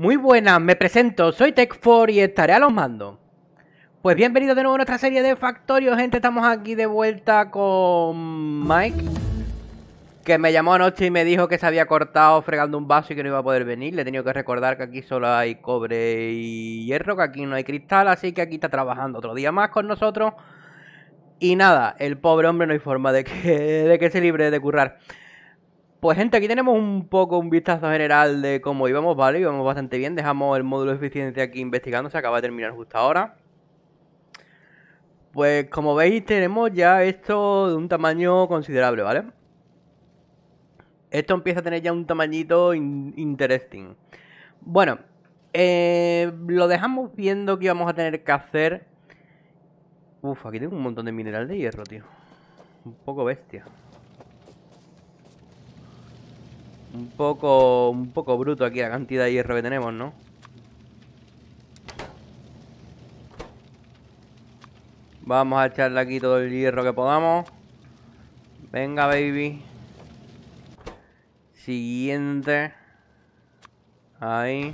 Muy buenas, me presento, soy Tech4 y estaré a los mandos. Pues bienvenidos de nuevo a nuestra serie de Factorio, gente, estamos aquí de vuelta con Mike, que me llamó anoche y me dijo que se había cortado fregando un vaso y que no iba a poder venir. Le he tenido que recordar que aquí solo hay cobre y hierro, que aquí no hay cristal, así que aquí está trabajando otro día más con nosotros. Y nada, el pobre hombre no hay forma de que, de que se libre de currar. Pues gente, aquí tenemos un poco un vistazo general de cómo íbamos, ¿vale? Íbamos bastante bien, dejamos el módulo de eficiencia aquí investigando, se acaba de terminar justo ahora. Pues como veis tenemos ya esto de un tamaño considerable, ¿vale? Esto empieza a tener ya un tamañito interesting. Bueno, eh, lo dejamos viendo que íbamos a tener que hacer... Uf, aquí tengo un montón de mineral de hierro, tío. Un poco bestia. Un poco, un poco bruto aquí la cantidad de hierro que tenemos, ¿no? Vamos a echarle aquí todo el hierro que podamos. Venga, baby. Siguiente. Ahí.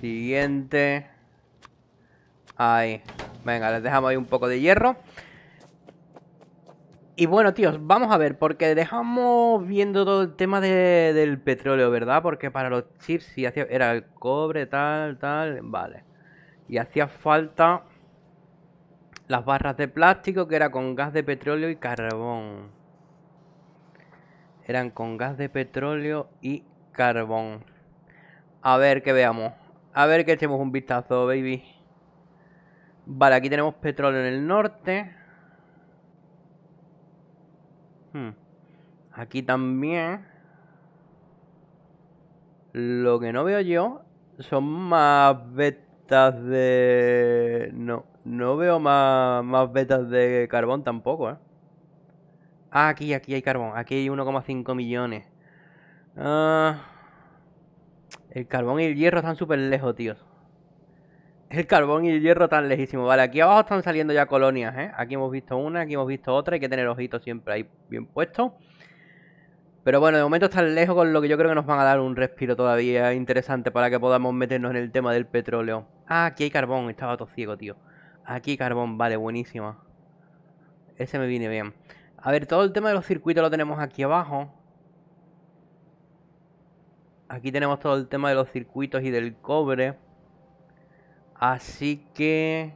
Siguiente. Ahí. Venga, les dejamos ahí un poco de hierro. Y bueno, tíos, vamos a ver, porque dejamos viendo todo el tema del petróleo, ¿verdad? Porque para los chips y hacía, era el cobre, tal, tal, vale. Y hacía falta las barras de plástico que era con gas de petróleo y carbón. Eran con gas de petróleo y carbón. A ver que veamos. A ver que echemos un vistazo, baby. Vale, aquí tenemos petróleo en el norte. Hmm. Aquí también. Lo que no veo yo son más vetas de... No, no veo más, más vetas de carbón tampoco, ¿eh? Ah, aquí, aquí hay carbón. Aquí hay 1,5 millones. Ah, el carbón y el hierro están súper lejos, tíos. El carbón y el hierro tan lejísimo. Vale, aquí abajo están saliendo ya colonias, ¿eh? Aquí hemos visto una, aquí hemos visto otra. Hay que tener ojitos siempre ahí bien puestos. Pero bueno, de momento están lejos con lo que yo creo que nos van a dar un respiro todavía interesante para que podamos meternos en el tema del petróleo. Ah, aquí hay carbón. Estaba todo ciego, tío. Aquí hay carbón. Vale, buenísima. Ese me viene bien. A ver, todo el tema de los circuitos lo tenemos aquí abajo. Aquí tenemos todo el tema de los circuitos y del cobre. Así que...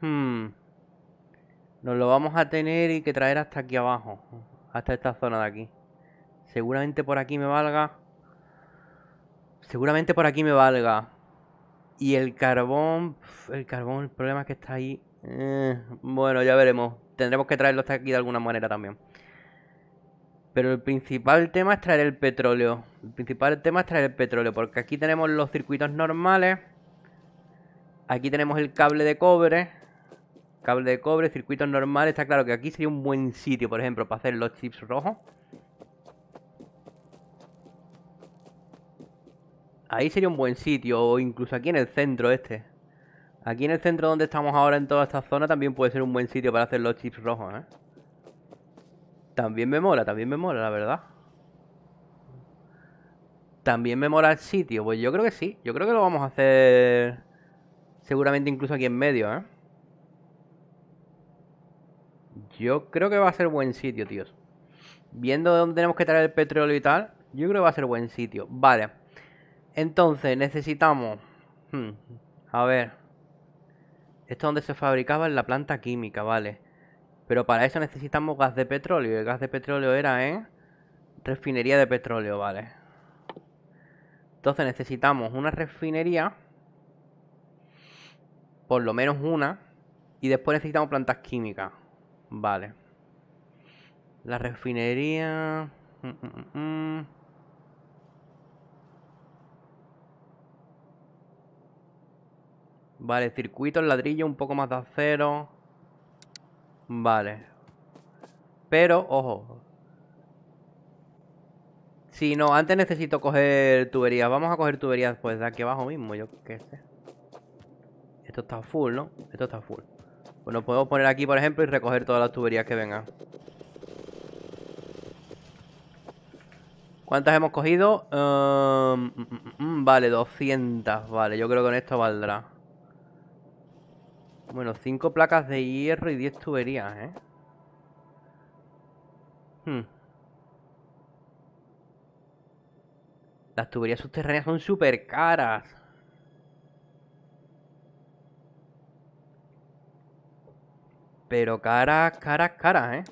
Hmm, nos lo vamos a tener y que traer hasta aquí abajo. Hasta esta zona de aquí. Seguramente por aquí me valga. Seguramente por aquí me valga. Y el carbón... El carbón, el problema es que está ahí. Eh, bueno, ya veremos. Tendremos que traerlo hasta aquí de alguna manera también. Pero el principal tema es traer el petróleo. El principal tema es traer el petróleo, porque aquí tenemos los circuitos normales. Aquí tenemos el cable de cobre. Cable de cobre, circuitos normales. Está claro que aquí sería un buen sitio, por ejemplo, para hacer los chips rojos. Ahí sería un buen sitio, o incluso aquí en el centro este. Aquí en el centro donde estamos ahora en toda esta zona también puede ser un buen sitio para hacer los chips rojos, ¿eh? También me mola, también me mola, la verdad. También me mola el sitio. Pues yo creo que sí. Yo creo que lo vamos a hacer. Seguramente incluso aquí en medio, ¿eh? Yo creo que va a ser buen sitio, tíos. Viendo de dónde tenemos que traer el petróleo y tal, yo creo que va a ser buen sitio. Vale. Entonces, necesitamos... Hmm, a ver. Esto es donde se fabricaba en la planta química, vale. Pero para eso necesitamos gas de petróleo. Y el gas de petróleo era en refinería de petróleo, vale. Entonces necesitamos una refinería. Por lo menos una. Y después necesitamos plantas químicas. Vale. La refinería... Mm, mm, mm, vale, circuitos, ladrillo, un poco más de acero. Vale. Pero, ojo. Si no, antes necesito coger tuberías. Vamos a coger tuberías pues de aquí abajo mismo, yo qué sé. Esto está full, ¿no? Esto está full. Bueno, pues podemos poner aquí, por ejemplo, y recoger todas las tuberías que vengan. ¿Cuántas hemos cogido? Em, mm, mm, mm, vale, 200. Vale, yo creo que con esto valdrá. Bueno, 5 placas de hierro y 10 tuberías, ¿eh? Hmm. Las tuberías subterráneas son súper caras. Pero caras, caras, caras, ¿eh?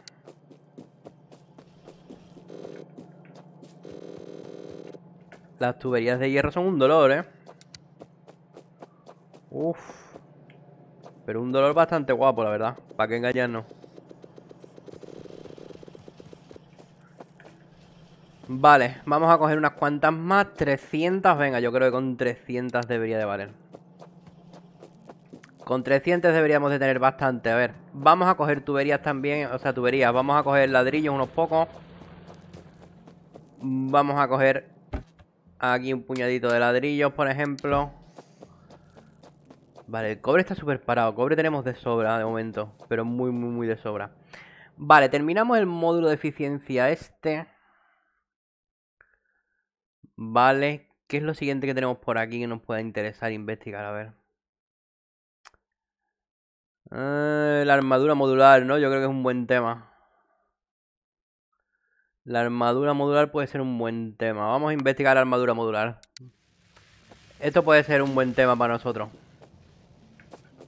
Las tuberías de hierro son un dolor, ¿eh? Uf. Pero un dolor bastante guapo, la verdad. ¿Para que engañarnos? Vale, vamos a coger unas cuantas más. 300, venga, yo creo que con 300 debería de valer. Con 300 deberíamos de tener bastante. A ver, vamos a coger tuberías también. O sea, tuberías. Vamos a coger ladrillos, unos pocos. Vamos a coger aquí un puñadito de ladrillos, por ejemplo. Vale, el cobre está súper parado. Cobre tenemos de sobra de momento. Pero muy, muy, muy de sobra. Vale, terminamos el módulo de eficiencia este. Vale. ¿Qué es lo siguiente que tenemos por aquí que nos pueda interesar investigar? A ver. Eh, la armadura modular, ¿no? Yo creo que es un buen tema. La armadura modular puede ser un buen tema. Vamos a investigar la armadura modular. Esto puede ser un buen tema para nosotros.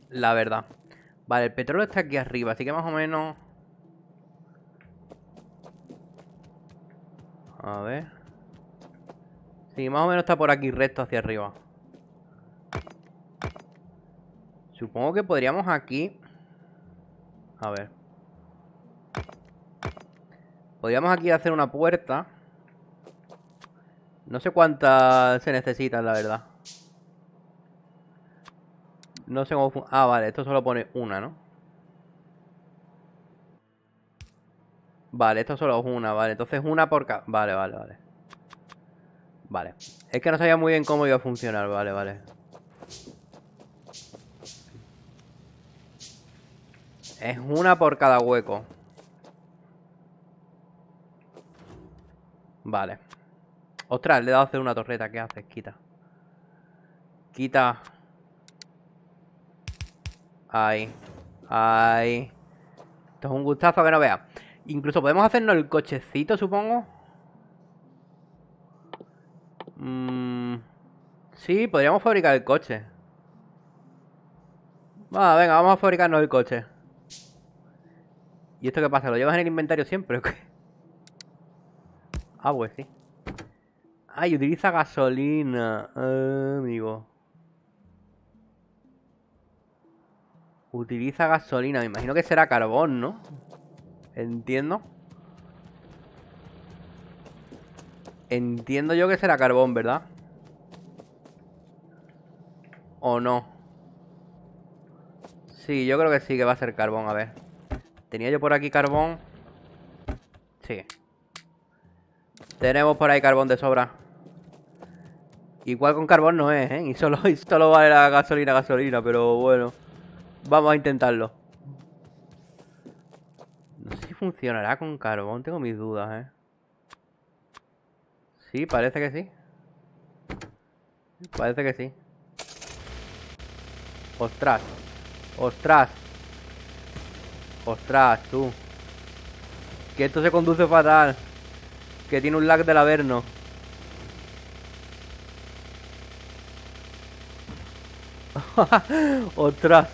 La verdad. Vale, el petróleo está aquí arriba, así que más o menos... A ver... Sí, más o menos está por aquí recto hacia arriba. Supongo que podríamos aquí... A ver... Podríamos aquí hacer una puerta. No sé cuántas se necesitan, la verdad. No sé cómo funciona. Ah, vale, esto solo pone una, ¿no? Vale, esto solo es una, vale. Entonces una por cada... Vale, vale, vale. Vale. Es que no sabía muy bien cómo iba a funcionar, vale, vale. Es una por cada hueco. Vale. Ostras, le he dado a hacer una torreta. ¿Qué haces? Quita. Quita. Ay. Ay. Esto es un gustazo que no vea. Incluso podemos hacernos el cochecito, supongo. Mm, sí, podríamos fabricar el coche. Va, venga, vamos a fabricarnos el coche. ¿Y esto qué pasa? ¿Lo llevas en el inventario siempre o qué? Ah, pues sí. Ay, utiliza gasolina. Eh, amigo. Utiliza gasolina. Me imagino que será carbón, ¿no? Entiendo. Entiendo yo que será carbón, ¿verdad? ¿O no? Sí, yo creo que sí que va a ser carbón, a ver. ¿Tenía yo por aquí carbón? Sí. Tenemos por ahí carbón de sobra. Igual con carbón no es, ¿eh? Y solo, solo vale la gasolina, gasolina, pero bueno. Vamos a intentarlo. No sé si funcionará con carbón, tengo mis dudas, ¿eh? Sí, parece que sí. Parece que sí. Ostras. Ostras. Ostras, tú. Que esto se conduce fatal. Que tiene un lag del averno. Ostras.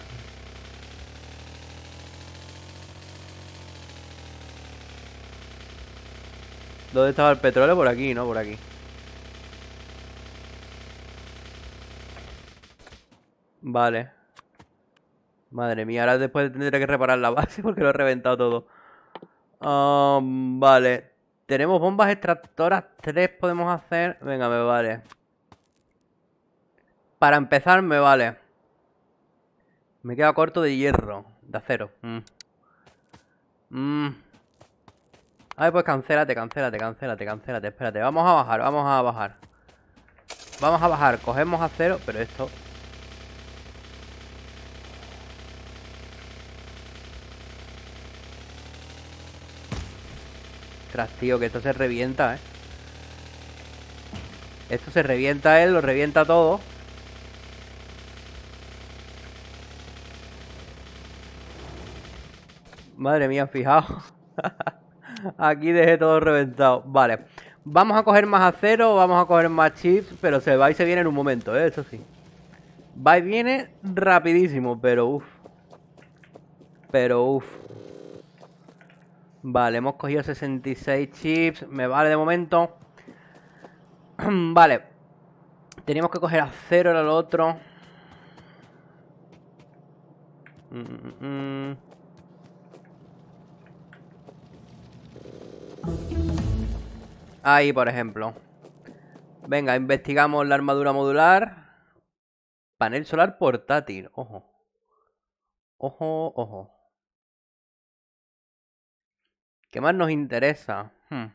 ¿Dónde estaba el petróleo? Por aquí, ¿no? Por aquí. Vale. Madre mía, ahora después tendré que reparar la base porque lo he reventado todo. Um, vale. Tenemos bombas extractoras. Tres podemos hacer. Venga, me vale. Para empezar, me vale. Me queda corto de hierro. De acero. Mmm. A ver, pues cancélate, cancélate, cancélate, cancélate. Espérate, vamos a bajar, vamos a bajar. Vamos a bajar, cogemos a cero, pero esto... Tras, tío, que esto se revienta, ¿eh? Esto se revienta él, lo revienta todo. Madre mía, fijaos. Aquí dejé todo reventado. Vale. Vamos a coger más acero, vamos a coger más chips, pero se va y se viene en un momento, ¿eh? eso sí. Va y viene rapidísimo, pero uff. Pero uff. Vale, hemos cogido 66 chips, me vale de momento. vale. Tenemos que coger acero era lo otro. Mm, mm, mm. Ahí, por ejemplo. Venga, investigamos la armadura modular. Panel solar portátil. Ojo. Ojo, ojo. ¿Qué más nos interesa? Hmm.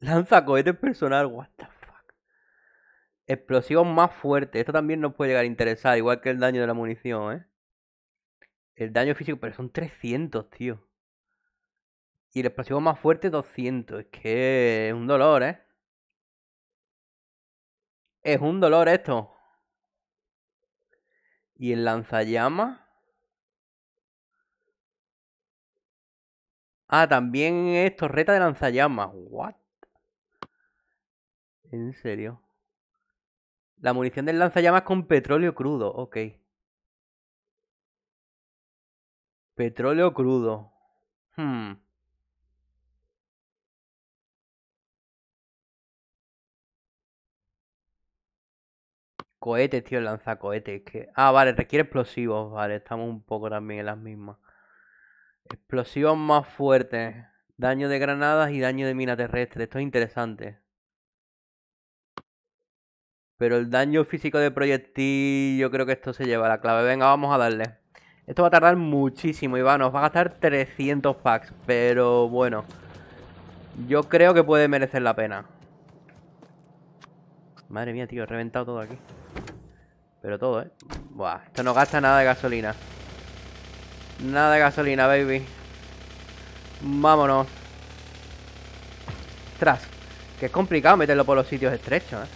Lanza cohetes personal. What the fuck. Explosivos más fuerte, Esto también nos puede llegar a interesar. Igual que el daño de la munición, ¿eh? El daño físico, pero son 300, tío. Y el explosivo más fuerte, 200. Es que es un dolor, ¿eh? Es un dolor esto. Y el lanzallamas. Ah, también es torreta de lanzallamas. What? En serio. La munición del lanzallamas con petróleo crudo, ok. Petróleo crudo. Hmm. Cohetes, tío, lanzacohetes. Que... Ah, vale, requiere explosivos. Vale, estamos un poco también en las mismas. Explosivos más fuertes. Daño de granadas y daño de mina terrestre. Esto es interesante. Pero el daño físico de proyectil, yo creo que esto se lleva a la clave. Venga, vamos a darle. Esto va a tardar muchísimo, Iván. Nos va a gastar 300 packs. Pero bueno. Yo creo que puede merecer la pena. Madre mía, tío. He reventado todo aquí. Pero todo, ¿eh? Buah, esto no gasta nada de gasolina. Nada de gasolina, baby. Vámonos. Tras. Que es complicado meterlo por los sitios estrechos, ¿eh?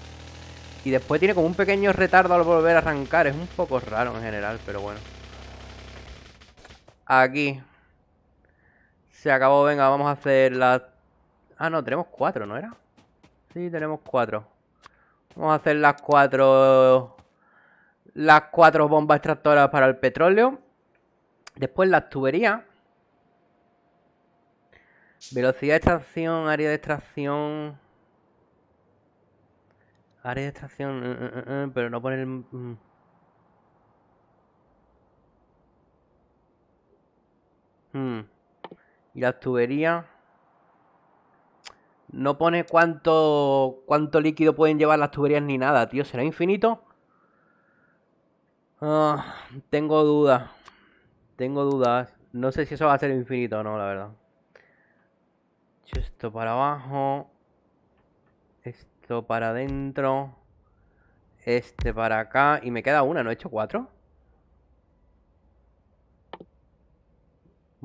Y después tiene como un pequeño retardo al volver a arrancar. Es un poco raro en general, pero bueno. Aquí. Se acabó, venga, vamos a hacer las... Ah, no, tenemos cuatro, ¿no era? Sí, tenemos cuatro. Vamos a hacer las cuatro... Las cuatro bombas extractoras para el petróleo. Después las tuberías. Velocidad de extracción, área de extracción... Área de extracción, eh, eh, eh, pero no poner... Mm, Hmm. Y las tuberías. No pone cuánto, cuánto líquido pueden llevar las tuberías ni nada, tío. ¿Será infinito? Ah, tengo dudas. Tengo dudas. No sé si eso va a ser infinito o no, la verdad. Esto para abajo. Esto para adentro. Este para acá. Y me queda una, ¿no he hecho cuatro?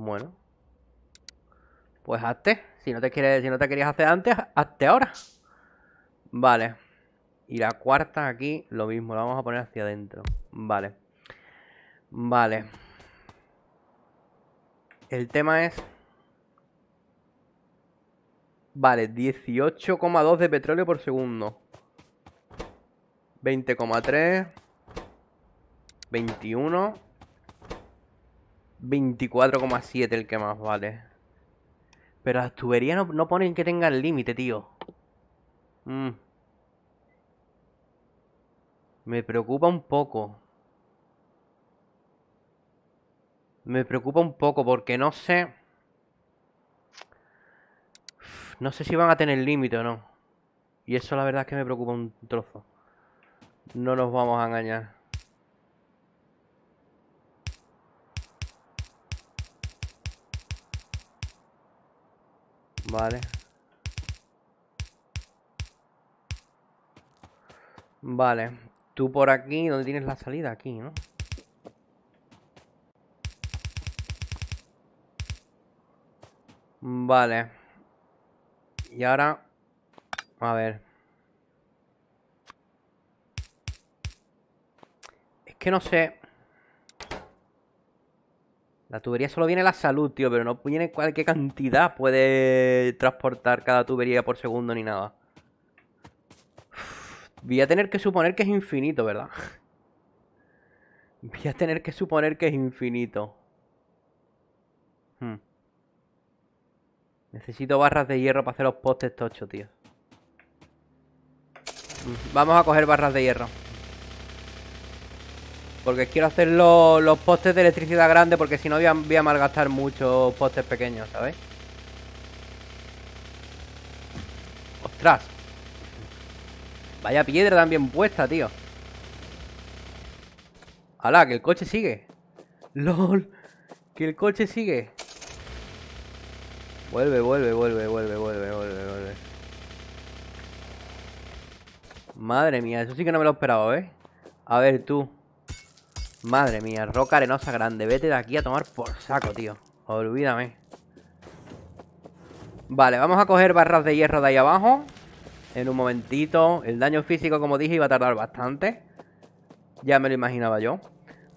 Bueno. Pues hazte. Si no te quieres, si no te querías hacer antes, hazte ahora. Vale. Y la cuarta aquí, lo mismo, la vamos a poner hacia adentro. Vale. Vale. El tema es... Vale, 18,2 de petróleo por segundo. 20,3. 21. 24,7 el que más vale. Pero las tuberías no, ponen que tengan límite, tío. Mm. Me preocupa un poco. Me preocupa un poco porque no sé... No sé si van a tener límite o no. Y eso la verdad es que me preocupa un trozo. No nos vamos a engañar. Vale. Vale. Tú por aquí, ¿dónde tienes la salida? Aquí, ¿no? Vale. Y ahora... A ver. Es que no sé... La tubería solo viene la salud, tío, pero no viene cualquier cantidad puede transportar cada tubería por segundo ni nada. voy a tener que suponer que es infinito, ¿verdad? Voy a tener que suponer que es infinito. Hmm. Necesito barras de hierro para hacer los postes tochos, tío. Vamos a coger barras de hierro. Porque quiero hacer los, postes de electricidad grandes porque si no voy a, malgastar muchos postes pequeños, ¿sabes? ¡Ostras! Vaya piedra también puesta, tío. ¡Hala! Que el coche sigue. ¡Lol! Que el coche sigue. Vuelve, vuelve, vuelve, vuelve, vuelve, vuelve, vuelve. Madre mía, eso sí que no me lo esperaba, ¿eh? A ver, tú. Madre mía, roca arenosa grande. Vete de aquí a tomar por saco, tío. Olvídame. Vale, vamos a coger barras de hierro de ahí abajo. En un momentito. El daño físico, como dije, iba a tardar bastante. Ya me lo imaginaba yo.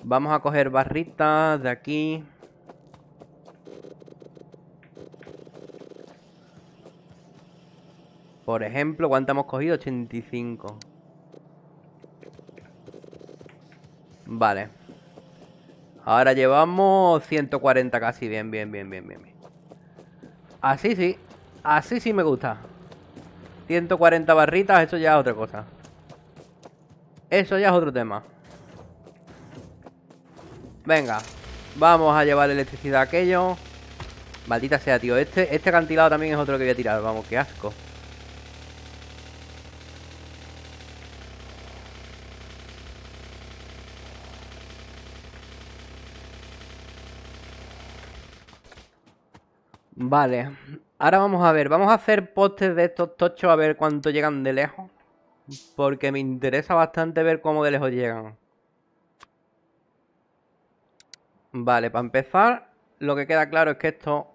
Vamos a coger barritas de aquí. Por ejemplo, ¿cuánto hemos cogido? 85. Vale. Ahora llevamos 140 casi. Bien, bien, bien, bien, bien. Así sí. Así sí me gusta. 140 barritas, eso ya es otra cosa. Eso ya es otro tema. Venga. Vamos a llevar electricidad a aquello. Maldita sea, tío. Este, este acantilado también es otro que voy a tirar. Vamos, qué asco. Vale. Ahora vamos a ver. Vamos a hacer postes de estos tochos a ver cuánto llegan de lejos. Porque me interesa bastante ver cómo de lejos llegan. Vale, para empezar, lo que queda claro es que esto...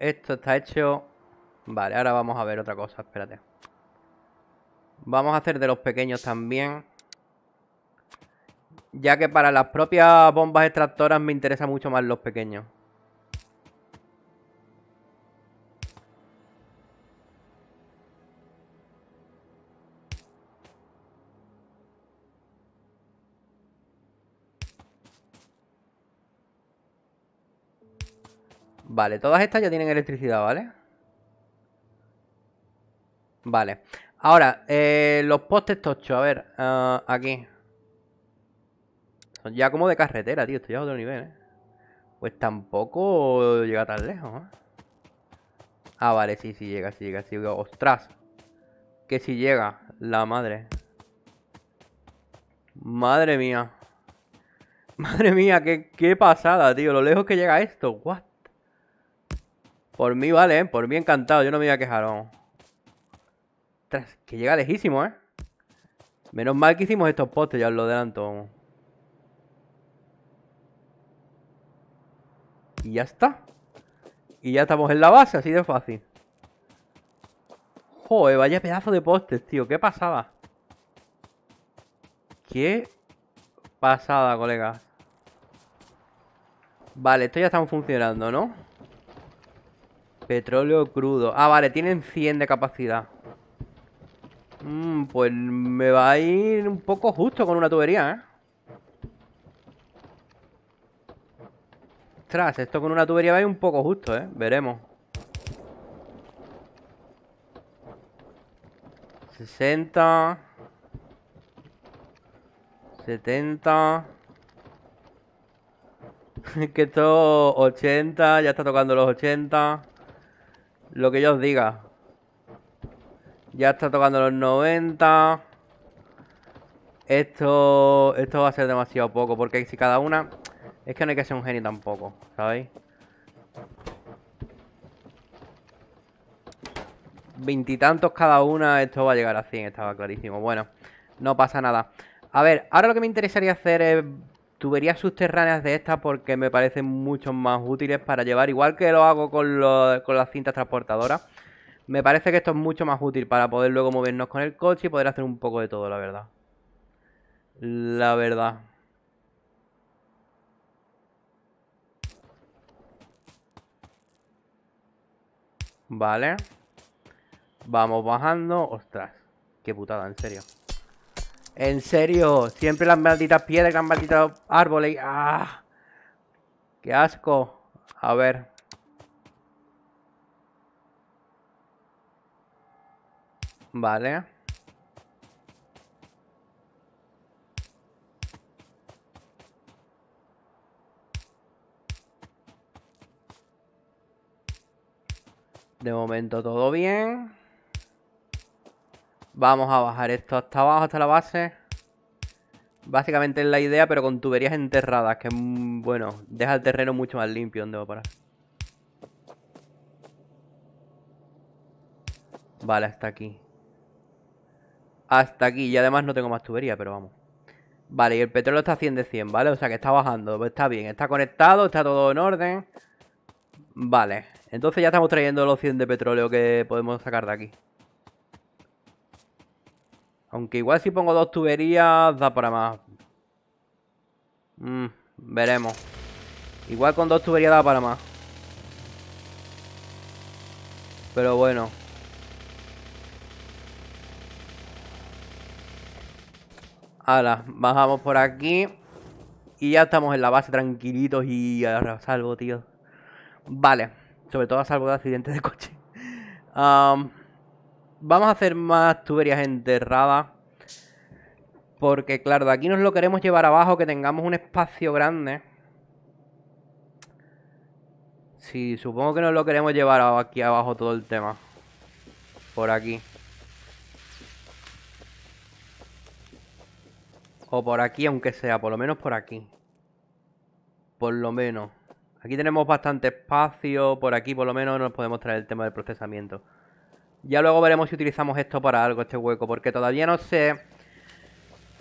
Esto está hecho... Vale, ahora vamos a ver otra cosa, espérate. Vamos a hacer de los pequeños también. Ya que para las propias bombas extractoras me interesa mucho más los pequeños. Vale, todas estas ya tienen electricidad, ¿vale? Vale. Ahora, eh, los postes tochos, a ver, ah, aquí. Son ya como de carretera, tío, estoy ya a otro nivel, ¿eh? Pues tampoco llega tan lejos, ¿eh? Ah, vale, sí, sí llega, sí llega, sí ¡Ostras! Que si llega, la madre. Madre mía. Madre mía, qué, pasada, tío. Lo lejos que llega esto. What por mí vale, ¿eh? Por mí encantado, yo no me voy a quejar. que llega lejísimo, ¿eh? Menos mal que hicimos estos postes, ya os lo adelanto. Y ya está. Y ya estamos en la base, así de fácil. Joder, vaya pedazo de postes, tío. Qué pasada. Qué pasada, colegas. Vale, esto ya están funcionando, ¿no? Petróleo crudo. Ah, vale, tienen 100 de capacidad. Mm, pues me va a ir un poco justo con una tubería, ¿eh? Ostras, esto con una tubería va a ir un poco justo, ¿eh? Veremos. 60. 70. que esto 80, ya está tocando los 80. Lo que yo os diga. Ya está tocando los 90. Esto, esto va a ser demasiado poco, porque si cada una... Es que no hay que ser un genio tampoco, ¿sabéis? Veintitantos cada una, esto va a llegar a 100, estaba clarísimo. Bueno, no pasa nada. A ver, ahora lo que me interesaría hacer es tuberías subterráneas de estas porque me parecen mucho más útiles para llevar, igual que lo hago con, con las cintas transportadoras. Me parece que esto es mucho más útil para poder luego movernos con el coche y poder hacer un poco de todo, la verdad. La verdad. Vale. Vamos bajando. Ostras, qué putada, en serio. En serio, siempre las malditas piedras, las malditas árboles. ¡Ah! ¡Qué asco! A ver. Vale. De momento todo bien. Vamos a bajar esto hasta abajo, hasta la base. Básicamente es la idea, pero con tuberías enterradas, que bueno, deja el terreno mucho más limpio donde va a parar. Vale, hasta aquí. Hasta aquí, y además no tengo más tubería, pero vamos. Vale, y el petróleo está a 100 de 100, ¿vale? O sea que está bajando, pues está bien, está conectado, está todo en orden. Vale, entonces ya estamos trayendo los 100 de petróleo que podemos sacar de aquí. Aunque igual si pongo dos tuberías da para más. Mm, veremos. Igual con dos tuberías da para más. Pero bueno. Ahora, bajamos por aquí. Y ya estamos en la base tranquilitos y a salvo, tío. Vale. Sobre todo a salvo de accidentes de coche. Vamos a hacer más tuberías enterradas. Porque claro, de aquí nos lo queremos llevar abajo, que tengamos un espacio grande. Sí, supongo que nos lo queremos llevar aquí abajo todo el tema. Por aquí. O por aquí, aunque sea, por lo menos por aquí. Por lo menos. Aquí tenemos bastante espacio, por aquí por lo menos nos podemos traer el tema del procesamiento. Ya luego veremos si utilizamos esto para algo, este hueco, porque todavía no sé...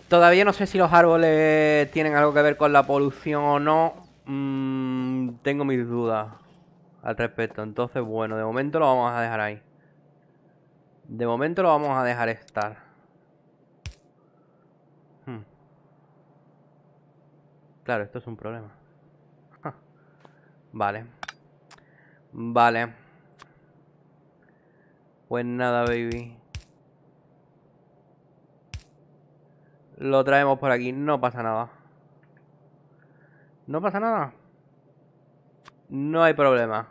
Todavía no sé si los árboles tienen algo que ver con la polución o no. Mm, tengo mis dudas al respecto. Entonces, bueno, de momento lo vamos a dejar ahí. De momento lo vamos a dejar estar. Hmm. Claro, esto es un problema. Vale. Vale. Pues nada, baby. Lo traemos por aquí, no pasa nada. No pasa nada. No hay problema.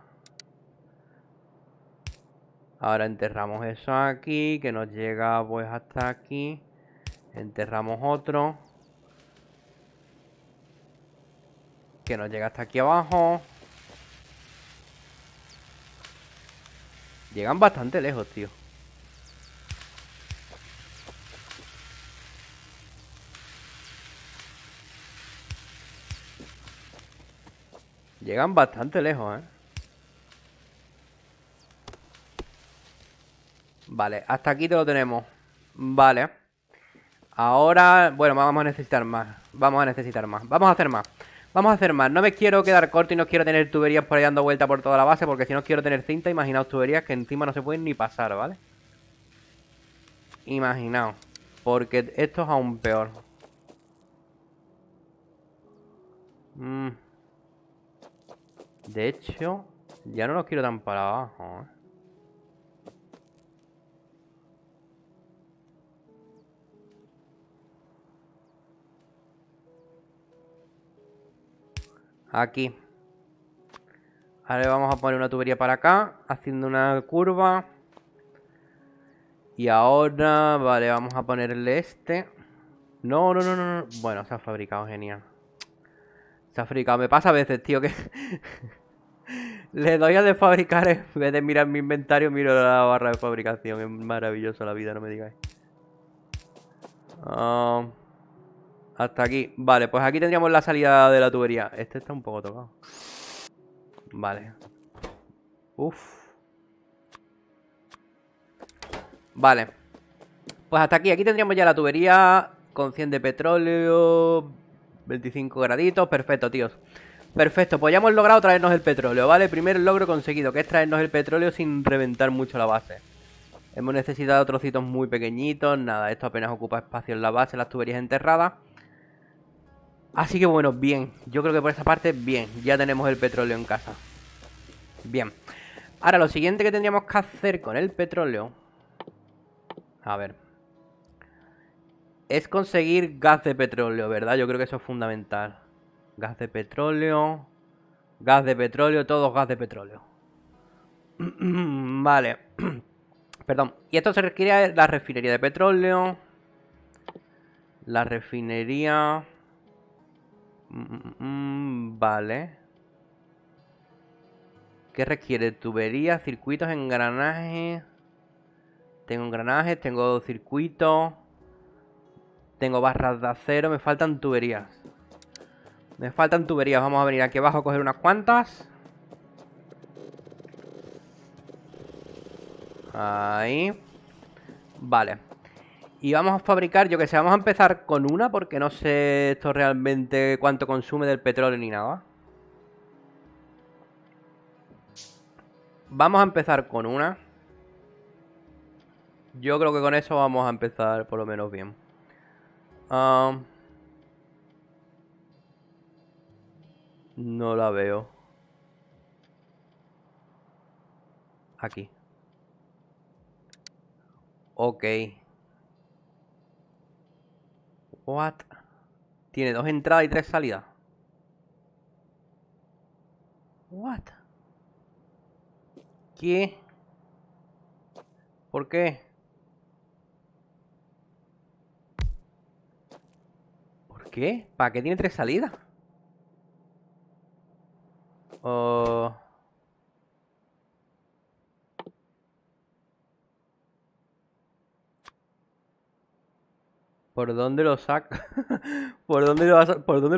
Ahora enterramos eso aquí, que nos llega pues hasta aquí. Enterramos otro. Que nos llega hasta aquí abajo. Llegan bastante lejos, tío. Llegan bastante lejos, ¿eh? Vale, hasta aquí te lo tenemos. Vale. Ahora, bueno, vamos a necesitar más. Vamos a necesitar más. Vamos a hacer más. Vamos a hacer más. No me quiero quedar corto y no quiero tener tuberías por ahí dando vuelta por toda la base, porque si no quiero tener cinta, imaginaos tuberías que encima no se pueden ni pasar, ¿vale? Imaginaos. Porque esto es aún peor. Mm. De hecho, ya no los quiero tan para abajo, ¿eh? Aquí. Ahora vamos a poner una tubería para acá, haciendo una curva. Y ahora, vale, vamos a ponerle este. No, no, no, no, Bueno, se ha fabricado, genial. Se ha fabricado. Me pasa a veces, tío, que... Le doy a desfabricar en vez de mirar mi inventario, miro la barra de fabricación. Es maravilloso la vida, no me digáis. Ah... Hasta aquí. Vale, pues aquí tendríamos la salida de la tubería. Este está un poco tocado. Vale. Uf. Vale. Pues hasta aquí. Aquí tendríamos ya la tubería con 100 de petróleo, 25 graditos. Perfecto, tíos. Perfecto, pues ya hemos logrado traernos el petróleo, ¿vale? Primer logro conseguido, que es traernos el petróleo sin reventar mucho la base. Hemos necesitado trocitos muy pequeñitos, nada, esto apenas ocupa espacio en la base, las tuberías enterradas. Así que bueno, bien. Yo creo que por esa parte, bien. Ya tenemos el petróleo en casa. Bien. Ahora lo siguiente que tendríamos que hacer con el petróleo... A ver. Es conseguir gas de petróleo, ¿verdad? Yo creo que eso es fundamental. Gas de petróleo. Gas de petróleo, todos gas de petróleo. vale. Perdón. Y esto se requiere la refinería de petróleo. La refinería... Mm, mm, vale. ¿Qué requiere? Tuberías, circuitos, engranajes. Tengo engranajes, tengo circuitos. Tengo barras de acero, me faltan tuberías. Me faltan tuberías, vamos a venir aquí abajo a coger unas cuantas. Ahí. Vale. Y vamos a fabricar, yo que sé, vamos a empezar con una porque no sé esto realmente cuánto consume del petróleo ni nada. Vamos a empezar con una. Yo creo que con eso vamos a empezar por lo menos bien. Ah, no la veo. Aquí. Ok. What? Tiene dos entradas y tres salidas. What? ¿Qué? ¿Por qué? ¿Por qué? ¿Para qué tiene tres salidas? Uh... ¿Por dónde lo saca? ¿Por, dónde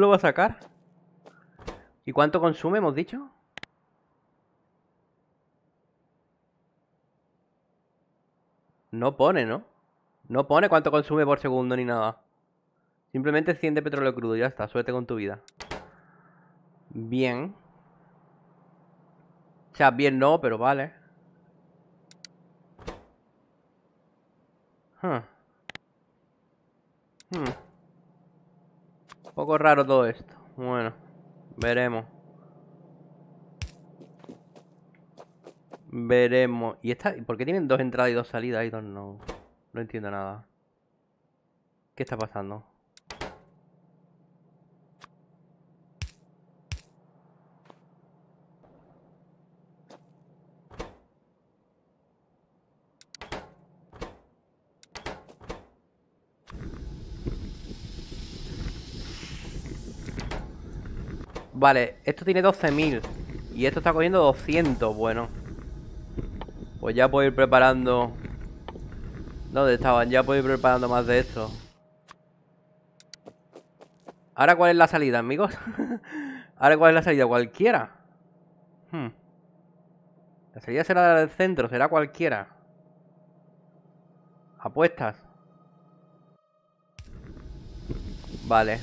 lo va a... sacar? ¿Y cuánto consume, hemos dicho? No pone, ¿no? No pone cuánto consume por segundo ni nada. Simplemente 100 de petróleo crudo, ya está. Suerte con tu vida. Bien. O sea, bien no, pero vale. Hmm. Un poco raro todo esto. Bueno, veremos. Veremos. ¿Y esta? ¿Por qué tienen dos entradas y dos salidas? no, no entiendo nada. ¿Qué está pasando? Vale, esto tiene 12.000 Y esto está cogiendo 200, bueno Pues ya puedo ir preparando ¿Dónde estaban? Ya puedo ir preparando más de esto ¿Ahora cuál es la salida, amigos? ¿Ahora cuál es la salida? ¿Cualquiera? Hmm. La salida será la del centro, será cualquiera Apuestas Vale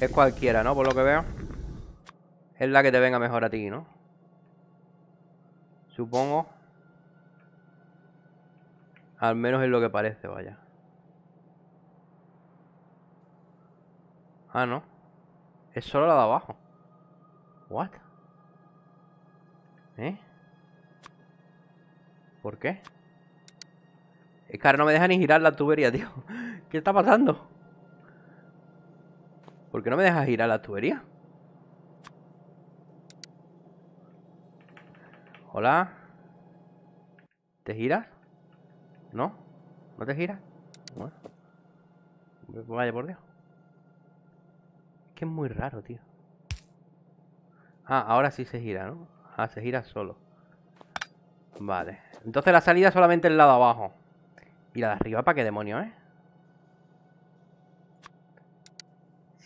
es cualquiera, ¿no? Por lo que veo. Es la que te venga mejor a ti, ¿no? Supongo. Al menos es lo que parece, vaya. Ah, no. Es solo la de abajo. What? ¿Eh? ¿Por qué? Es que ahora no me deja ni girar la tubería, tío. ¿Qué está pasando? ¿Por qué no me dejas girar la tubería? Hola. ¿Te giras? ¿No? ¿No te giras? Bueno. Vaya por Dios. Es que es muy raro, tío. Ah, ahora sí se gira, ¿no? Ah, se gira solo. Vale. Entonces la salida solamente el lado abajo. Y la de arriba, ¿para qué demonios, eh?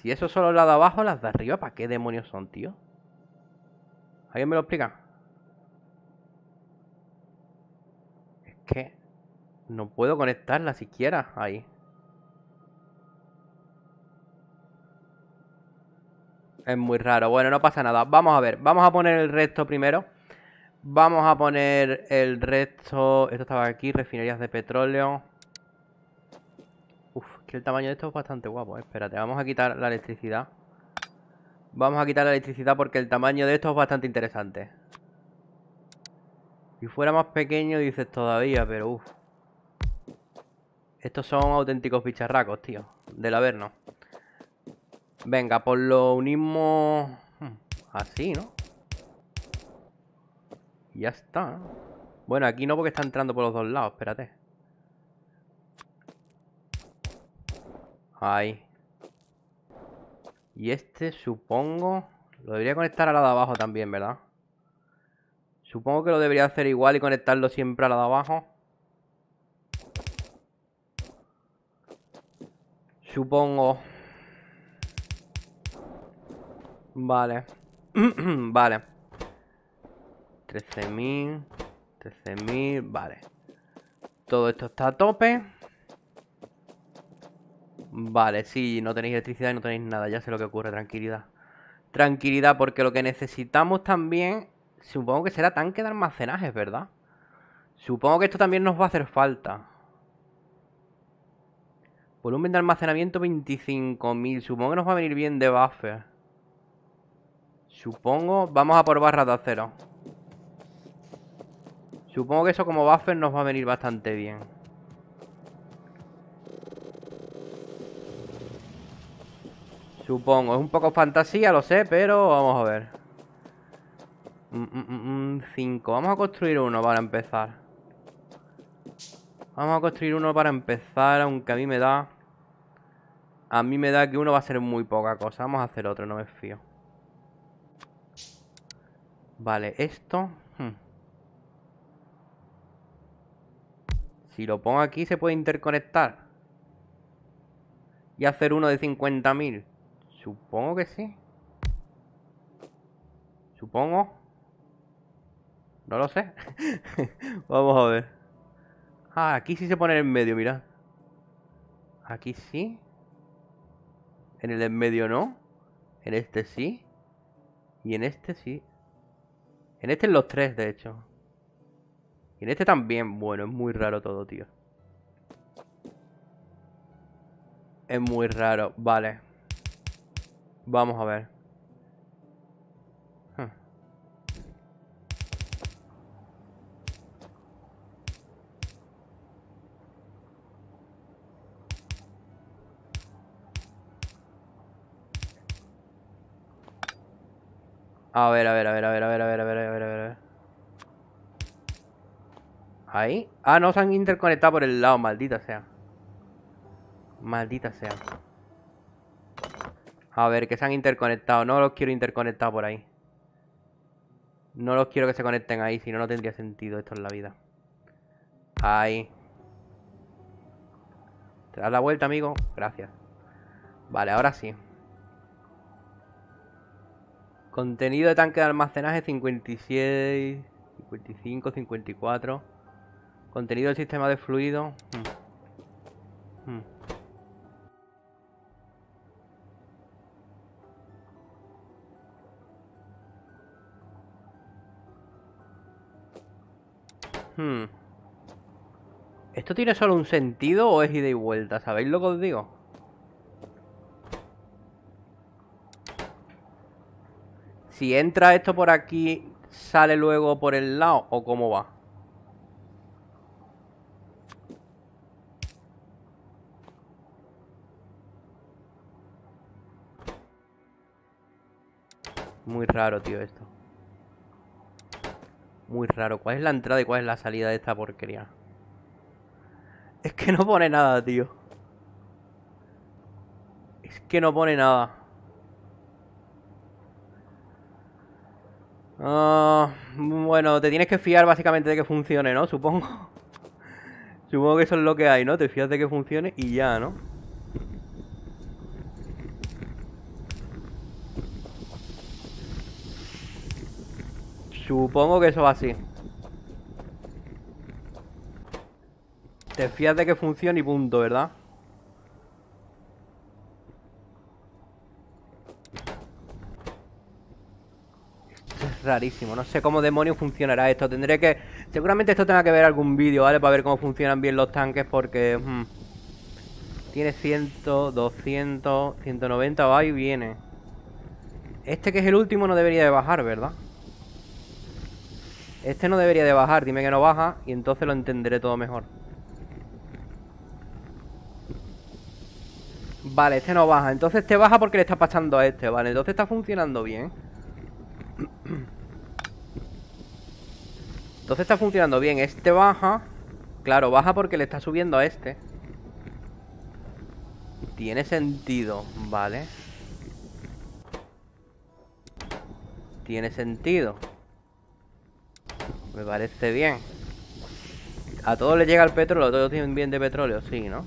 Y eso solo las de abajo, las de arriba, ¿para qué demonios son, tío? ¿Alguien me lo explica? Es que no puedo conectarla siquiera ahí. Es muy raro. Bueno, no pasa nada. Vamos a ver. Vamos a poner el resto primero. Vamos a poner el resto. Esto estaba aquí, refinerías de petróleo. Que el tamaño de esto es bastante guapo. Eh. Espérate, vamos a quitar la electricidad. Vamos a quitar la electricidad porque el tamaño de esto es bastante interesante. Si fuera más pequeño dices todavía, pero uff. Estos son auténticos bicharracos, tío. Del Averno. Venga, por lo unimos... Hmm, así, ¿no? ya está, Bueno, aquí no porque está entrando por los dos lados, espérate. Ahí. Y este supongo... Lo debería conectar a la de abajo también, ¿verdad? Supongo que lo debería hacer igual y conectarlo siempre a la de abajo. Supongo. Vale. vale. 13.000. 13.000. Vale. Todo esto está a tope. Vale, sí, no tenéis electricidad y no tenéis nada, ya sé lo que ocurre, tranquilidad. Tranquilidad, porque lo que necesitamos también, supongo que será tanque de almacenaje, ¿verdad? Supongo que esto también nos va a hacer falta. Volumen de almacenamiento 25.000. Supongo que nos va a venir bien de buffer. Supongo... Vamos a por barras de acero. Supongo que eso como buffer nos va a venir bastante bien. Supongo, es un poco fantasía, lo sé, pero vamos a ver. 5. Mm, mm, mm, vamos a construir uno para empezar. Vamos a construir uno para empezar, aunque a mí me da... A mí me da que uno va a ser muy poca cosa. Vamos a hacer otro, no me fío. Vale, esto... Hmm. Si lo pongo aquí, se puede interconectar. Y hacer uno de 50.000. Supongo que sí. Supongo. No lo sé. Vamos a ver. Ah, aquí sí se pone en medio, mira. Aquí sí. En el en medio no. En este sí. Y en este sí. En este en los tres, de hecho. Y en este también. Bueno, es muy raro todo, tío. Es muy raro. Vale. Vamos a ver. A hmm. ver, a ver, a ver, a ver, a ver, a ver, a ver, a ver, a ver, a ver. Ahí. Ah, no se han interconectado por el lado, maldita sea. Maldita sea. A ver, que se han interconectado. No los quiero interconectar por ahí. No los quiero que se conecten ahí, si no, no tendría sentido esto en la vida. Ahí. ¿Te das la vuelta, amigo? Gracias. Vale, ahora sí. Contenido de tanque de almacenaje 56, 55, 54. Contenido del sistema de fluido. Hmm. Hmm. ¿Esto tiene solo un sentido o es ida y vuelta? ¿Sabéis lo que os digo? Si entra esto por aquí, ¿sale luego por el lado o cómo va? Muy raro, tío, esto muy raro. ¿Cuál es la entrada y cuál es la salida de esta porquería? Es que no pone nada, tío. Es que no pone nada. Ah, bueno, te tienes que fiar básicamente de que funcione, ¿no? Supongo. Supongo que eso es lo que hay, ¿no? Te fías de que funcione y ya, ¿no? Supongo que eso va así. Te fías de que funcione y punto, ¿verdad? es rarísimo, no sé cómo demonios funcionará esto Tendré que... Seguramente esto tenga que ver algún vídeo, ¿vale? Para ver cómo funcionan bien los tanques porque... Hmm, tiene 100, 200, 190, va y viene Este que es el último no debería de bajar, ¿verdad? Este no debería de bajar, dime que no baja y entonces lo entenderé todo mejor. Vale, este no baja. Entonces este baja porque le está pasando a este, vale. Entonces está funcionando bien. Entonces está funcionando bien. Este baja. Claro, baja porque le está subiendo a este. Tiene sentido, vale. Tiene sentido. Me parece bien. A todos les llega el petróleo, todos tienen bien de petróleo, sí, ¿no?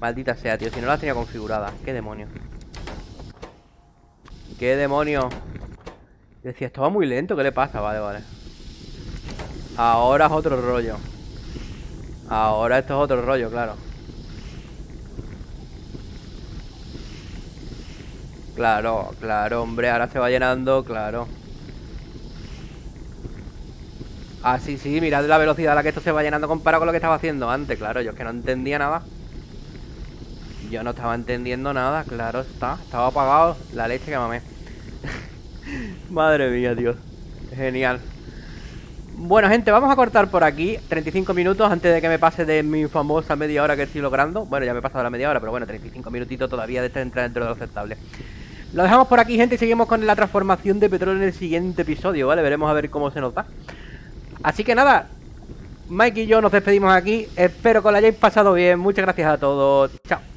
Maldita sea, tío, si no la tenía configurada. ¿Qué demonio? ¿Qué demonio? Decía, esto va muy lento, ¿qué le pasa? Vale, vale. Ahora es otro rollo. Ahora esto es otro rollo, claro. Claro, claro, hombre, ahora se va llenando, claro. Ah, sí, sí, mirad la velocidad a la que esto se va llenando comparado con lo que estaba haciendo antes, claro, yo es que no entendía nada. Yo no estaba entendiendo nada, claro está. Estaba apagado la leche que mamé. Madre mía, Dios, Genial. Bueno, gente, vamos a cortar por aquí 35 minutos antes de que me pase de mi famosa media hora que estoy logrando. Bueno, ya me he pasado la media hora, pero bueno, 35 minutitos todavía de este entrar dentro de lo aceptable. Lo dejamos por aquí, gente, y seguimos con la transformación de petróleo en el siguiente episodio, ¿vale? Veremos a ver cómo se nos Así que nada, Mike y yo nos despedimos aquí. Espero que lo hayáis pasado bien. Muchas gracias a todos. Chao.